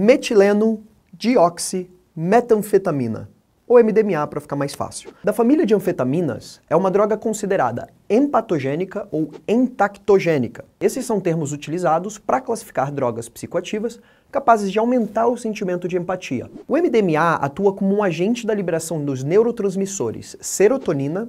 metileno metanfetamina ou MDMA para ficar mais fácil. Da família de anfetaminas, é uma droga considerada empatogênica ou entactogênica. Esses são termos utilizados para classificar drogas psicoativas capazes de aumentar o sentimento de empatia. O MDMA atua como um agente da liberação dos neurotransmissores serotonina,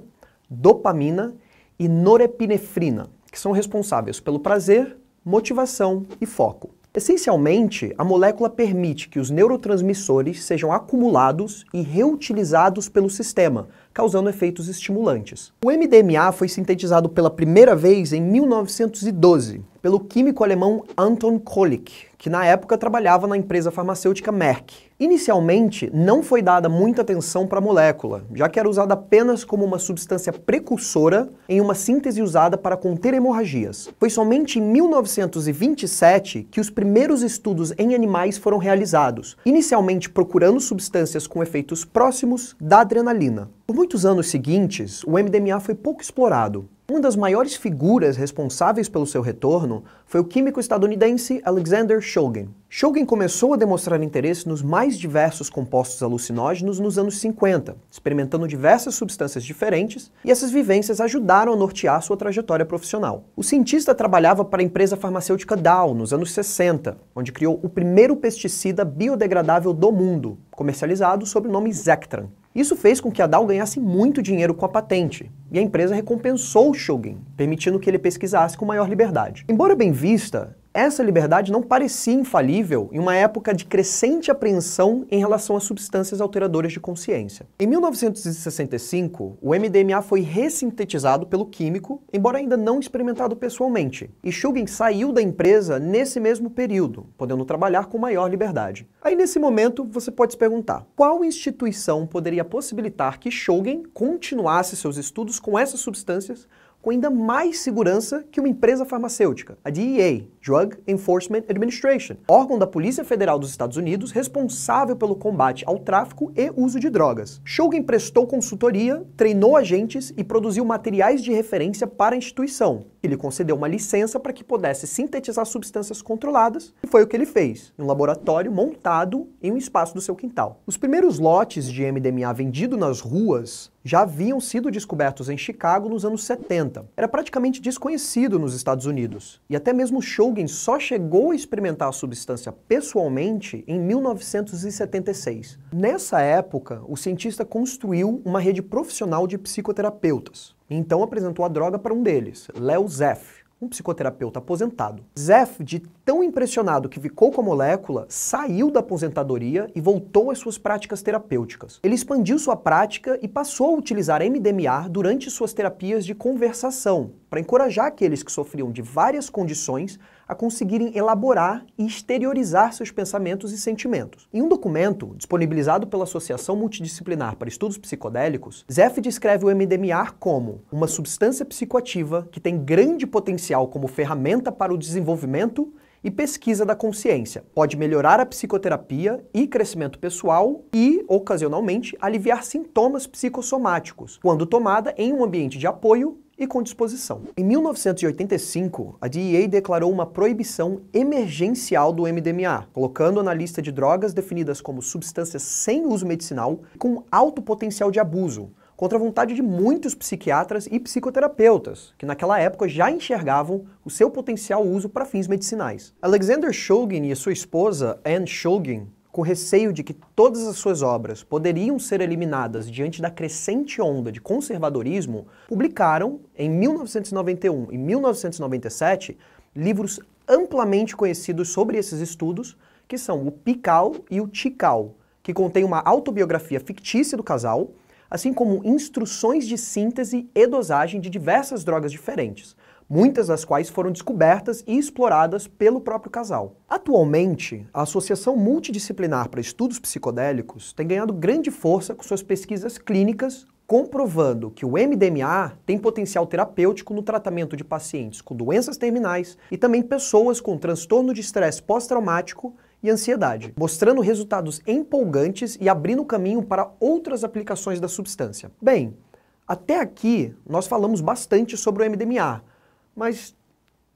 dopamina e norepinefrina, que são responsáveis pelo prazer, motivação e foco. Essencialmente, a molécula permite que os neurotransmissores sejam acumulados e reutilizados pelo sistema, causando efeitos estimulantes. O MDMA foi sintetizado pela primeira vez em 1912 pelo químico alemão Anton Kolik, que na época trabalhava na empresa farmacêutica Merck. Inicialmente, não foi dada muita atenção para a molécula, já que era usada apenas como uma substância precursora em uma síntese usada para conter hemorragias. Foi somente em 1927 que os primeiros estudos em animais foram realizados, inicialmente procurando substâncias com efeitos próximos da adrenalina. Por muitos anos seguintes, o MDMA foi pouco explorado. Uma das maiores figuras responsáveis pelo seu retorno foi o químico estadunidense Alexander Shulgin. Shulgin começou a demonstrar interesse nos mais diversos compostos alucinógenos nos anos 50, experimentando diversas substâncias diferentes, e essas vivências ajudaram a nortear sua trajetória profissional. O cientista trabalhava para a empresa farmacêutica Dow nos anos 60, onde criou o primeiro pesticida biodegradável do mundo, comercializado sob o nome Zectran. Isso fez com que a Dow ganhasse muito dinheiro com a patente, e a empresa recompensou o Shulgin, permitindo que ele pesquisasse com maior liberdade. Embora bem vista, essa liberdade não parecia infalível em uma época de crescente apreensão em relação a substâncias alteradoras de consciência. Em 1965, o MDMA foi ressintetizado pelo químico, embora ainda não experimentado pessoalmente, e Shugin saiu da empresa nesse mesmo período, podendo trabalhar com maior liberdade. Aí nesse momento você pode se perguntar: qual instituição poderia possibilitar que Shugin continuasse seus estudos com essas substâncias com ainda mais segurança que uma empresa farmacêutica, a DEA, Drug Enforcement Administration, órgão da Polícia Federal dos Estados Unidos responsável pelo combate ao tráfico e uso de drogas. Shulgin prestou consultoria, treinou agentes e produziu materiais de referência para a instituição, ele concedeu uma licença para que pudesse sintetizar substâncias controladas, e foi o que ele fez, em um laboratório montado em um espaço do seu quintal. Os primeiros lotes de MDMA vendido nas ruas já haviam sido descobertos em Chicago nos anos 70. Era praticamente desconhecido nos Estados Unidos, e até mesmo Shogun só chegou a experimentar a substância pessoalmente em 1976. Nessa época, o cientista construiu uma rede profissional de psicoterapeutas. Então apresentou a droga para um deles, Léo Zeff, um psicoterapeuta aposentado. Zeff, de tão impressionado que ficou com a molécula, saiu da aposentadoria e voltou às suas práticas terapêuticas. Ele expandiu sua prática e passou a utilizar MDMA durante suas terapias de conversação, para encorajar aqueles que sofriam de várias condições a conseguirem elaborar e exteriorizar seus pensamentos e sentimentos. Em um documento disponibilizado pela Associação Multidisciplinar para Estudos Psicodélicos, Zeff descreve o MDMA como uma substância psicoativa que tem grande potencial social como ferramenta para o desenvolvimento e pesquisa da consciência. Pode melhorar a psicoterapia e crescimento pessoal e, ocasionalmente, aliviar sintomas psicossomáticos, quando tomada em um ambiente de apoio e com disposição. Em 1985, a DEA declarou uma proibição emergencial do MDMA, colocando na lista de drogas definidas como substâncias sem uso medicinal com alto potencial de abuso, contra a vontade de muitos psiquiatras e psicoterapeutas, que naquela época já enxergavam o seu potencial uso para fins medicinais. Alexander Shulgin e sua esposa, Anne Shulgin, com receio de que todas as suas obras poderiam ser eliminadas diante da crescente onda de conservadorismo, publicaram, em 1991 e 1997, livros amplamente conhecidos sobre esses estudos, que são o Pical e o Tical, que contém uma autobiografia fictícia do casal assim como instruções de síntese e dosagem de diversas drogas diferentes, muitas das quais foram descobertas e exploradas pelo próprio casal. Atualmente, a Associação Multidisciplinar para Estudos Psicodélicos tem ganhado grande força com suas pesquisas clínicas comprovando que o MDMA tem potencial terapêutico no tratamento de pacientes com doenças terminais e também pessoas com transtorno de estresse pós-traumático e ansiedade, mostrando resultados empolgantes e abrindo caminho para outras aplicações da substância. Bem, até aqui nós falamos bastante sobre o MDMA, mas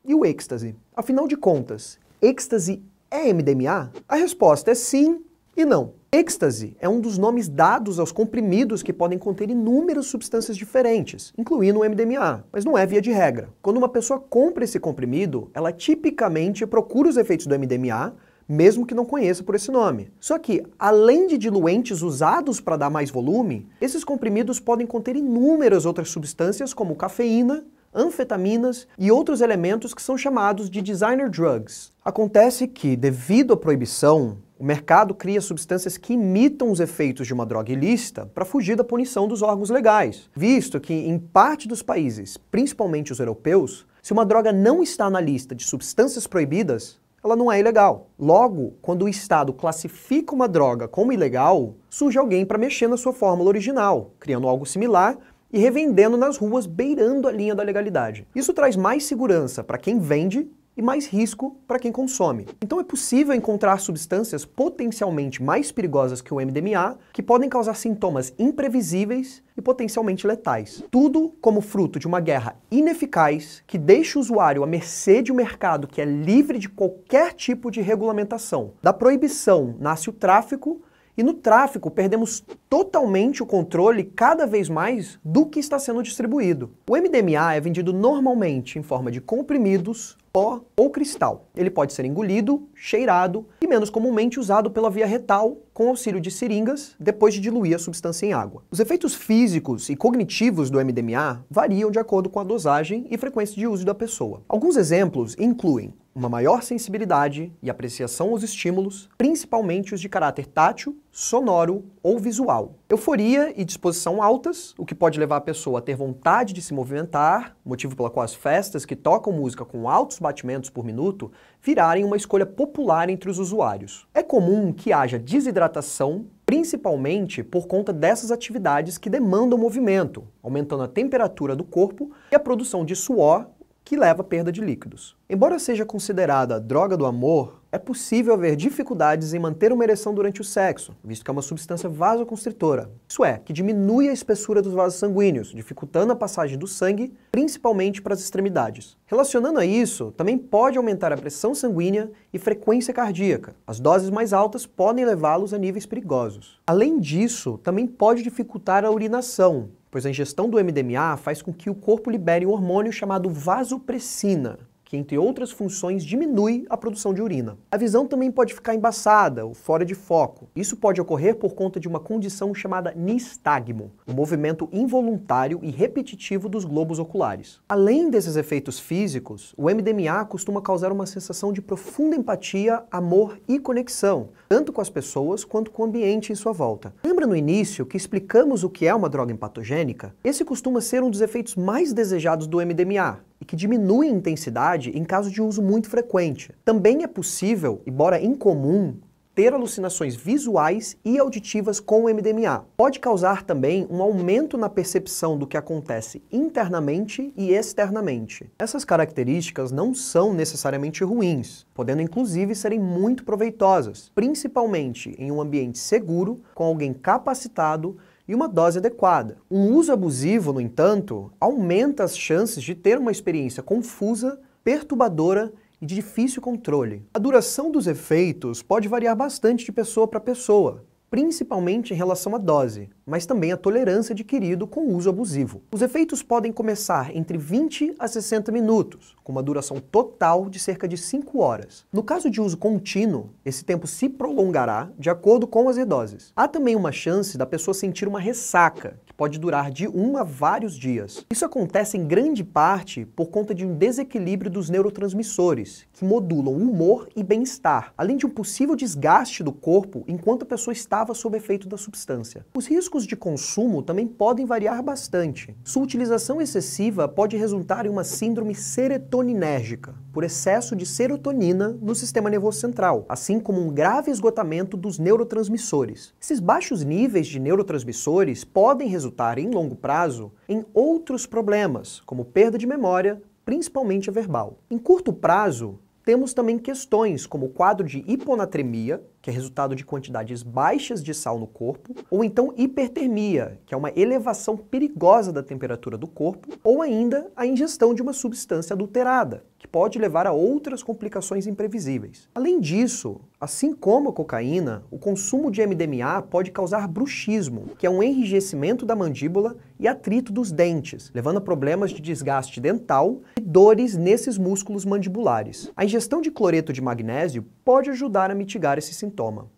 e o êxtase? Afinal de contas, êxtase é MDMA? A resposta é sim e não. Êxtase é um dos nomes dados aos comprimidos que podem conter inúmeras substâncias diferentes, incluindo o MDMA, mas não é via de regra. Quando uma pessoa compra esse comprimido, ela tipicamente procura os efeitos do MDMA mesmo que não conheça por esse nome. Só que, além de diluentes usados para dar mais volume, esses comprimidos podem conter inúmeras outras substâncias como cafeína, anfetaminas e outros elementos que são chamados de designer drugs. Acontece que, devido à proibição, o mercado cria substâncias que imitam os efeitos de uma droga ilícita para fugir da punição dos órgãos legais, visto que, em parte dos países, principalmente os europeus, se uma droga não está na lista de substâncias proibidas, ela não é ilegal. Logo, quando o Estado classifica uma droga como ilegal, surge alguém para mexer na sua fórmula original, criando algo similar e revendendo nas ruas beirando a linha da legalidade. Isso traz mais segurança para quem vende e mais risco para quem consome. Então é possível encontrar substâncias potencialmente mais perigosas que o MDMA que podem causar sintomas imprevisíveis e potencialmente letais. Tudo como fruto de uma guerra ineficaz que deixa o usuário à mercê de um mercado que é livre de qualquer tipo de regulamentação. Da proibição nasce o tráfico e no tráfico, perdemos totalmente o controle, cada vez mais, do que está sendo distribuído. O MDMA é vendido normalmente em forma de comprimidos pó ou cristal. Ele pode ser engolido, cheirado e menos comumente usado pela via retal com auxílio de seringas depois de diluir a substância em água. Os efeitos físicos e cognitivos do MDMA variam de acordo com a dosagem e frequência de uso da pessoa. Alguns exemplos incluem uma maior sensibilidade e apreciação aos estímulos, principalmente os de caráter tátil, sonoro ou visual. Euforia e disposição altas, o que pode levar a pessoa a ter vontade de se movimentar, motivo pela qual as festas que tocam música com altos batimentos por minuto virarem uma escolha popular entre os usuários. É comum que haja desidratação hidratação, principalmente por conta dessas atividades que demandam movimento, aumentando a temperatura do corpo e a produção de suor que leva à perda de líquidos. Embora seja considerada a droga do amor, é possível haver dificuldades em manter uma ereção durante o sexo, visto que é uma substância vasoconstritora, isso é, que diminui a espessura dos vasos sanguíneos, dificultando a passagem do sangue, principalmente para as extremidades. Relacionando a isso, também pode aumentar a pressão sanguínea e frequência cardíaca. As doses mais altas podem levá-los a níveis perigosos. Além disso, também pode dificultar a urinação, pois a ingestão do MDMA faz com que o corpo libere um hormônio chamado vasopressina que, entre outras funções, diminui a produção de urina. A visão também pode ficar embaçada ou fora de foco. Isso pode ocorrer por conta de uma condição chamada nistagmo, um movimento involuntário e repetitivo dos globos oculares. Além desses efeitos físicos, o MDMA costuma causar uma sensação de profunda empatia, amor e conexão, tanto com as pessoas quanto com o ambiente em sua volta. Lembra no início que explicamos o que é uma droga empatogênica? Esse costuma ser um dos efeitos mais desejados do MDMA, e que diminui intensidade em caso de uso muito frequente. Também é possível, embora incomum, ter alucinações visuais e auditivas com o MDMA. Pode causar também um aumento na percepção do que acontece internamente e externamente. Essas características não são necessariamente ruins, podendo inclusive serem muito proveitosas, principalmente em um ambiente seguro, com alguém capacitado e uma dose adequada. Um uso abusivo, no entanto, aumenta as chances de ter uma experiência confusa, perturbadora e de difícil controle. A duração dos efeitos pode variar bastante de pessoa para pessoa, principalmente em relação à dose, mas também à tolerância adquirido com o uso abusivo. Os efeitos podem começar entre 20 a 60 minutos, com uma duração total de cerca de 5 horas. No caso de uso contínuo, esse tempo se prolongará de acordo com as doses. Há também uma chance da pessoa sentir uma ressaca, pode durar de um a vários dias. Isso acontece em grande parte por conta de um desequilíbrio dos neurotransmissores, que modulam humor e bem-estar, além de um possível desgaste do corpo enquanto a pessoa estava sob efeito da substância. Os riscos de consumo também podem variar bastante. Sua utilização excessiva pode resultar em uma síndrome serotoninérgica, por excesso de serotonina no sistema nervoso central, assim como um grave esgotamento dos neurotransmissores. Esses baixos níveis de neurotransmissores podem resultar resultar, em longo prazo, em outros problemas, como perda de memória, principalmente a verbal. Em curto prazo, temos também questões como o quadro de hiponatremia, que é resultado de quantidades baixas de sal no corpo, ou então hipertermia, que é uma elevação perigosa da temperatura do corpo, ou ainda a ingestão de uma substância adulterada, que pode levar a outras complicações imprevisíveis. Além disso, assim como a cocaína, o consumo de MDMA pode causar bruxismo, que é um enrijecimento da mandíbula e atrito dos dentes, levando a problemas de desgaste dental e dores nesses músculos mandibulares. A ingestão de cloreto de magnésio pode ajudar a mitigar esses sintomas sintoma.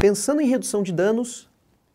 Pensando em redução de danos,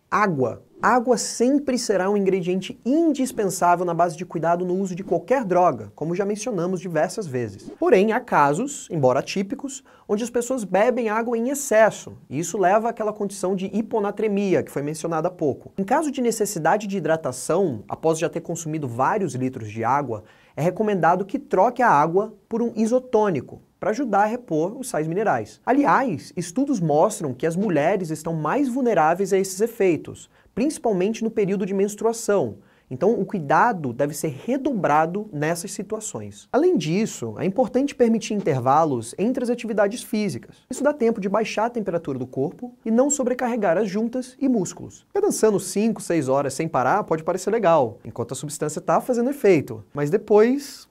água água sempre será um ingrediente indispensável na base de cuidado no uso de qualquer droga, como já mencionamos diversas vezes. Porém, há casos, embora típicos, onde as pessoas bebem água em excesso, e isso leva àquela condição de hiponatremia que foi mencionada há pouco. Em caso de necessidade de hidratação, após já ter consumido vários litros de água, é recomendado que troque a água por um isotônico, para ajudar a repor os sais minerais. Aliás, estudos mostram que as mulheres estão mais vulneráveis a esses efeitos, principalmente no período de menstruação. Então, o cuidado deve ser redobrado nessas situações. Além disso, é importante permitir intervalos entre as atividades físicas. Isso dá tempo de baixar a temperatura do corpo e não sobrecarregar as juntas e músculos. Ficar dançando 5, 6 horas sem parar pode parecer legal, enquanto a substância está fazendo efeito, mas depois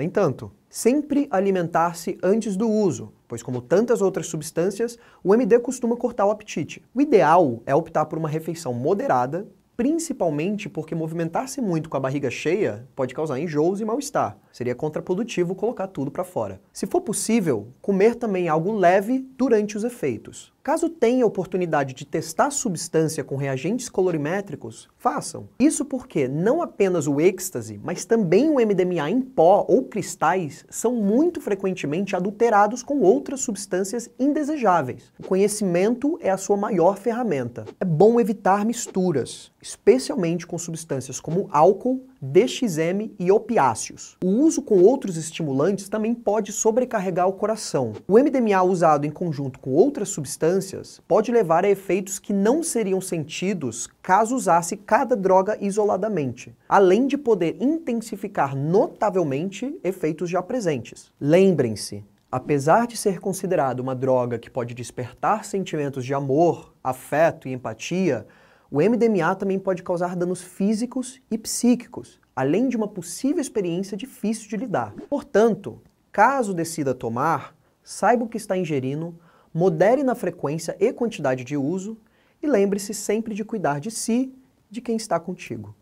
nem tanto. Sempre alimentar-se antes do uso, pois, como tantas outras substâncias, o MD costuma cortar o apetite. O ideal é optar por uma refeição moderada, principalmente porque movimentar-se muito com a barriga cheia pode causar enjoos e mal-estar. Seria contraprodutivo colocar tudo para fora. Se for possível, comer também algo leve durante os efeitos. Caso tenha oportunidade de testar substância com reagentes colorimétricos, façam. Isso porque não apenas o êxtase, mas também o MDMA em pó ou cristais são muito frequentemente adulterados com outras substâncias indesejáveis. O conhecimento é a sua maior ferramenta. É bom evitar misturas, especialmente com substâncias como álcool DXM e opiáceos. O uso com outros estimulantes também pode sobrecarregar o coração. O MDMA usado em conjunto com outras substâncias pode levar a efeitos que não seriam sentidos caso usasse cada droga isoladamente, além de poder intensificar notavelmente efeitos já presentes. Lembrem-se, apesar de ser considerado uma droga que pode despertar sentimentos de amor, afeto e empatia, o MDMA também pode causar danos físicos e psíquicos, além de uma possível experiência difícil de lidar. Portanto, caso decida tomar, saiba o que está ingerindo, modere na frequência e quantidade de uso e lembre-se sempre de cuidar de si, de quem está contigo.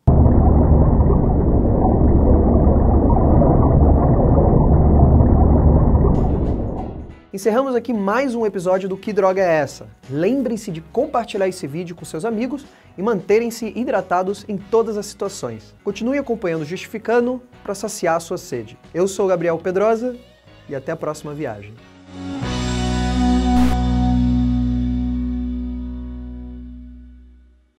Encerramos aqui mais um episódio do Que Droga é Essa? Lembrem-se de compartilhar esse vídeo com seus amigos e manterem-se hidratados em todas as situações. Continue acompanhando Justificando para saciar a sua sede. Eu sou Gabriel Pedrosa e até a próxima viagem.